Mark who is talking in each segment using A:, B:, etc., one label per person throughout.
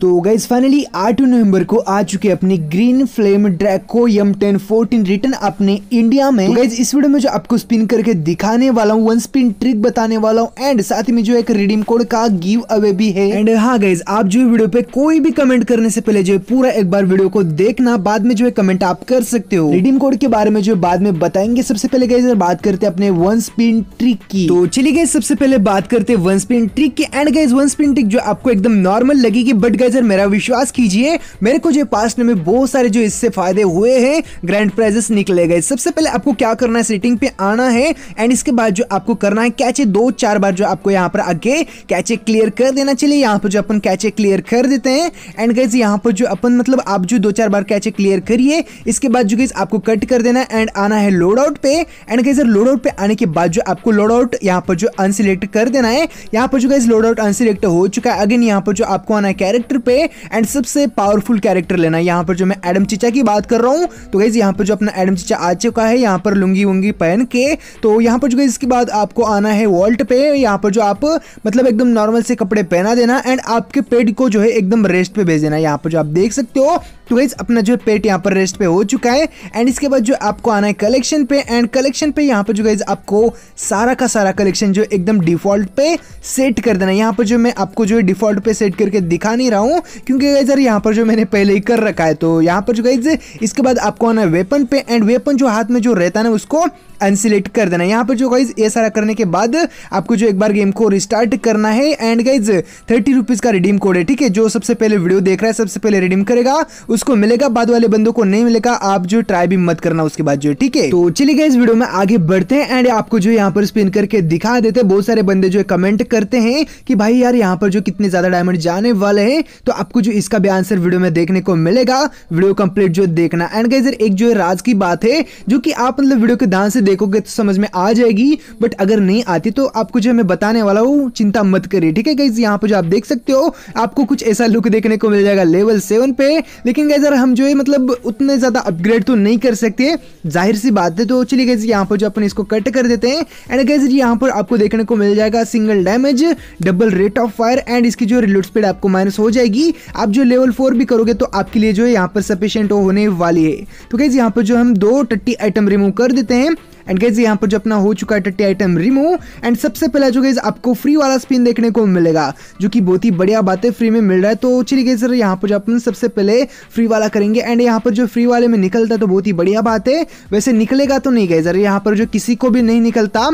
A: तो guys finally 8 नवंबर को आ चुके अपने green flame Draco M ten fourteen return अपने इंडिया में तो गाइज इस वीडियो में जो आपको स्पिन करके दिखाने वाला हूँ वन स्पिन ट्रिक बताने वाला हूँ एंड साथ ही में जो एक रिडीम कोड का गिव अवे भी है एंड हाँ गाइज आप जो वीडियो पे कोई भी कमेंट करने से पहले जो है पूरा एक बार वीडियो को देखना बाद में जो है कमेंट आप कर सकते हो रिडीम कोड के बारे में जो बाद में बताएंगे सबसे पहले गाइज बात करते अपने वन स्पिन ट्रिक की तो चलिए गाइज सबसे पहले बात करते वन स्पिन ट्रिक की and guys one spin trick जो आपको एकदम नॉर्मल लगेगी बट गाइज प्लेजर मेरा विश्वास कीजिए मेरे को जो पास में बहुत सारे जो इससे फायदे हुए हैं ग्रैंड प्राइजेस निकले गए सबसे पहले आपको क्या करना है सेटिंग पे आना है एंड इसके बाद जो आपको करना है कैचे दो चार बार जो आपको यहाँ पर आगे कैचे क्लियर कर देना चाहिए यहाँ पर जो अपन कैचे क्लियर कर देते हैं एंड गैस यहाँ पर जो अपन मतलब आप जो दो चार बार कैचे क्लियर करिए इसके बाद जो गैस आपको कट कर देना है एंड आना है लोड आउट पे एंड गैस लोड आउट पे आने के बाद जो आपको लोड आउट यहाँ पर जो अनसिलेक्ट कर देना है यहाँ पर जो गैस लोड आउट अनसिलेक्ट हो चुका है अगेन यहाँ पर जो आपको आना है कैरेक्टर कैरेक्टर पे एंड सबसे पावरफुल कैरेक्टर लेना यहाँ पर जो मैं एडम चिचा की बात कर रहा हूँ तो गाइज यहाँ पर जो अपना एडम चिचा आ चुका है यहाँ पर लुंगी वुंगी पहन के तो यहाँ पर जो इसके बाद आपको आना है वॉल्ट पे यहाँ पर जो आप मतलब एकदम नॉर्मल से कपड़े पहना देना एंड आपके पेट को जो है एकदम रेस्ट पे भेज देना यहाँ पर जो आप देख सकते हो तो गाइज अपना जो पेट यहाँ पर रेस्ट पे हो चुका है एंड इसके बाद जो आपको आना है कलेक्शन पे एंड कलेक्शन पे यहाँ पर जो गाइज आपको सारा का सारा कलेक्शन जो एकदम डिफॉल्ट पे सेट कर देना यहाँ पर जो मैं आपको जो है डिफॉल्ट पे सेट करके दिखा नहीं रहा हूँ हूँ क्योंकि सर यहाँ पर जो मैंने पहले ही कर रखा है तो यहाँ पर जो गई इसके बाद आपको आना है वेपन पे एंड वेपन जो हाथ में जो रहता है ना उसको अनसिलेक्ट कर देना यहाँ पर जो गाइज ये सारा करने के बाद आपको जो एक बार गेम को रिस्टार्ट करना है एंड गाइज थर्टी रुपीज़ का रिडीम कोड है ठीक है जो सबसे पहले वीडियो देख रहा है सबसे पहले रिडीम करेगा उसको मिलेगा बाद वाले बंदों को नहीं मिलेगा आप जो ट्राई भी मत करना उसके बाद जो ठीक है तो चलिए इस वीडियो में आगे बढ़ते हैं एंड आपको जो यहाँ पर स्पिन करके दिखा देते बहुत सारे बंदे जो कमेंट करते हैं कि भाई यार यहाँ पर जो कितने ज्यादा डायमंड जाने वाले हैं तो आपको जो इसका भी आंसर वीडियो में देखने को मिलेगा वीडियो कंप्लीट जो देखना एंड गाइजर एक जो है राज की बात है जो कि आप मतलब वीडियो के ध्यान से देखोगे तो समझ में आ जाएगी बट अगर नहीं आती तो आपको जो मैं बताने वाला हूँ चिंता मत करिए ठीक है गाइज यहाँ पर जो आप देख सकते हो आपको कुछ ऐसा लुक देखने को मिल जाएगा लेवल सेवन पे लेकिन गाइजर हम जो है मतलब उतने ज़्यादा अपग्रेड तो नहीं कर सकते जाहिर सी बात है तो चलिए गाइज यहाँ पर जो अपन इसको कट कर देते हैं एंड गाइजर यहाँ पर आपको देखने को मिल जाएगा single damage double rate of fire and इसकी जो रिलोड स्पीड आपको माइनस हो जाएगी जाएगी आप जो लेवल फोर भी करोगे तो आपके लिए जो है यहाँ पर सफिशियंट होने वाली है तो कैसे यहाँ पर जो हम दो टट्टी आइटम रिमूव कर देते हैं एंड गैस यहाँ पर जो अपना हो चुका है टट्टी आइटम रिमूव एंड सबसे पहला जो गैस आपको फ्री वाला स्पिन देखने को मिलेगा जो कि बहुत ही बढ़िया बात है फ्री में मिल रहा है तो चलिए गैस सर यहाँ पर जो अपन सबसे पहले फ्री वाला करेंगे एंड यहाँ पर जो फ्री वाले में निकलता है तो बहुत ही बढ़िया बात है वैसे निकलेगा तो नहीं गए सर यहाँ पर जो किसी को भी नहीं निकलता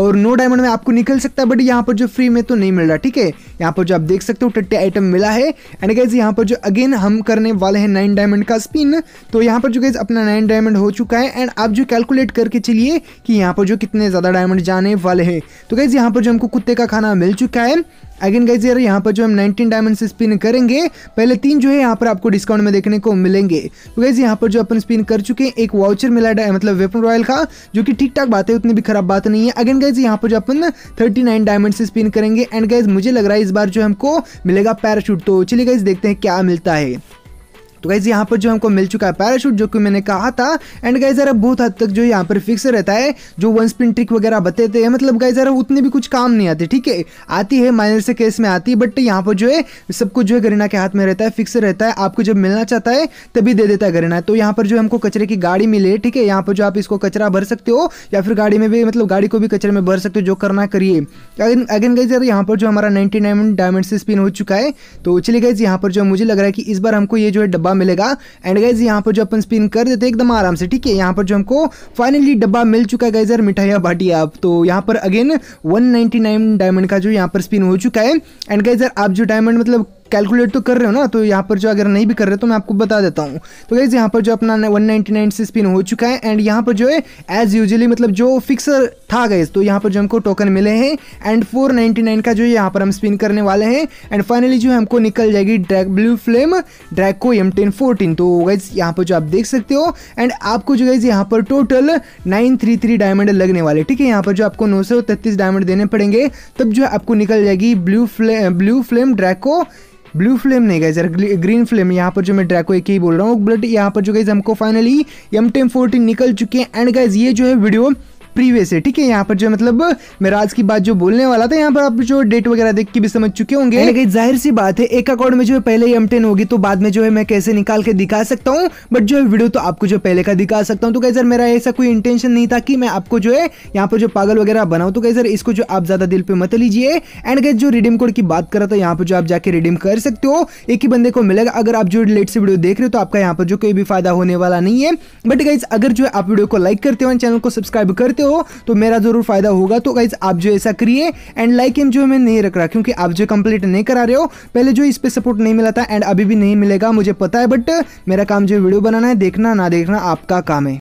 A: और नो डायमंड में आपको निकल सकता है बट यहाँ पर जो फ्री में तो नहीं मिल रहा ठीक है यहाँ पर जो आप देख सकते हो टट्टी आइटम मिला है एंड गैस यहाँ पर जो अगेन हम करने वाले हैं नाइन डायमंड का स्पिन तो यहाँ पर जो गैस अपना नाइन डायमंड हो चुका है एंड आप जो कैलकुलेट करके चलिए कि यहाँ पर जो कितने ज़्यादा डायमंड जाने वाले हैं तो गाइज़ यहाँ पर जो हमको कुत्ते का खाना मिल चुका है अगेन गाइज यार यहाँ पर जो हम 19 डायमंड से स्पिन करेंगे पहले तीन जो है यहाँ पर आपको डिस्काउंट में देखने को मिलेंगे तो गाइज यहाँ पर जो अपन स्पिन कर चुके हैं एक वाउचर मिला है मतलब वेपन रॉयल का जो कि ठीक ठाक बात है उतनी भी खराब बात नहीं है अगेन गाइज यहाँ पर जो अपन थर्टी डायमंड से स्पिन करेंगे एंड गाइज मुझे लग रहा है इस बार जो हमको मिलेगा पैराशूट तो चलिए गाइज देखते हैं क्या मिलता है तो गाइज यहाँ पर जो हमको मिल चुका है पैराशूट जो कि मैंने कहा था एंड गाइज यार बहुत हद तक जो यहाँ पर फिक्स रहता है जो वन स्पिन ट्रिक वगैरह बताते हैं मतलब गाइज यार उतनी भी कुछ काम नहीं आती ठीक है आती है माइनर से केस में आती है बट यहाँ पर जो है सबको जो है गरीना के हाथ में रहता है फिक्स रहता है आपको जब मिलना चाहता है तभी दे देता है गरीना तो यहाँ पर जो हमको कचरे की गाड़ी मिले ठीक है यहाँ पर जो आप इसको कचरा भर सकते हो या फिर गाड़ी में भी मतलब गाड़ी को भी कचरे में भर सकते हो जो करना करिए अगेन गाइज यार यहाँ पर जो हमारा नाइनटी डायमंड से स्पिन हो चुका है तो चलिए गाइज यहाँ पर जो मुझे लग रहा है कि इस बार हमको ये जो है डब्बा डब्बा मिलेगा एंड गाइज यहाँ पर जो अपन स्पिन कर देते एकदम आराम से ठीक है यहाँ पर जो हमको फाइनली डब्बा मिल चुका है गाइजर मिठाइया बाटी आप तो यहाँ पर अगेन वन डायमंड का जो यहाँ पर स्पिन हो चुका है एंड गाइजर आप जो डायमंड मतलब कैलकुलेट तो कर रहे हो ना तो यहाँ पर जो अगर नहीं भी कर रहे तो मैं आपको बता देता हूँ तो गाइज यहाँ पर जो अपना 199 से स्पिन हो चुका है एंड यहाँ पर जो है एज यूजली मतलब जो फिक्सर था गाइज तो यहाँ पर जो हमको टोकन मिले हैं एंड 499 का जो यहाँ पर हम स्पिन करने वाले हैं एंड फाइनली जो है हमको निकल जाएगी drac blue flame Draco M ten fourteen तो गाइज यहाँ पर जो आप देख सकते हो एंड आपको जो गाइज यहाँ पर total nine three three diamond लगने वाले ठीक है यहाँ पर जो आपको नौ सौ तैतीस डायमंड देने पड़ेंगे तब जो है आपको निकल जाएगी blue flame blue flame Draco blue flame नहीं गई यार ग्रीन फ्लेम यहाँ पर जो मैं ड्रैको एक ही बोल रहा हूँ बट यहाँ पर जो गई हमको फाइनली एम टेम निकल चुके हैं एंड गाइज ये जो है वीडियो प्रीवियस है ठीक है यहाँ पर जो मतलब मैं राज की बात जो बोलने वाला था यहाँ पर आप जो डेट वगैरह देख के भी समझ चुके होंगे जाहिर सी बात है एक अकाउंट में जो है पहले ही एम टेन होगी तो बाद में जो है मैं कैसे निकाल के दिखा सकता हूँ बट जो है वीडियो तो आपको जो पहले का दिखा सकता हूँ तो कहीं सर मेरा ऐसा कोई इंटेंशन नहीं था कि मैं आपको जो है यहाँ पर जो पागल वगैरह बनाऊ तो कहीं सर इसको जो आप ज्यादा दिल पे मत लीजिए एंड कैसे जो रिडीम कोड की बात करा तो यहाँ पर जो आप जाके रिडीम कर सकते हो एक ही बंदे को मिलेगा अगर आप जो लेट से वीडियो देख रहे हो तो आपका यहाँ पर जो कोई भी फायदा होने वाला नहीं है बट गाइज अगर जो है आप वीडियो को लाइक करते हो चैनल को सब्सक्राइब करते हो हो तो मेरा ज़रूर फ़ायदा होगा तो गाइज आप जो ऐसा करिए एंड लाइक इन जो मैं नहीं रख रहा क्योंकि आप जो कंप्लीट नहीं करा रहे हो पहले जो इस पर सपोर्ट नहीं मिला था एंड अभी भी नहीं मिलेगा मुझे पता है बट मेरा काम जो वीडियो बनाना है देखना ना देखना आपका काम है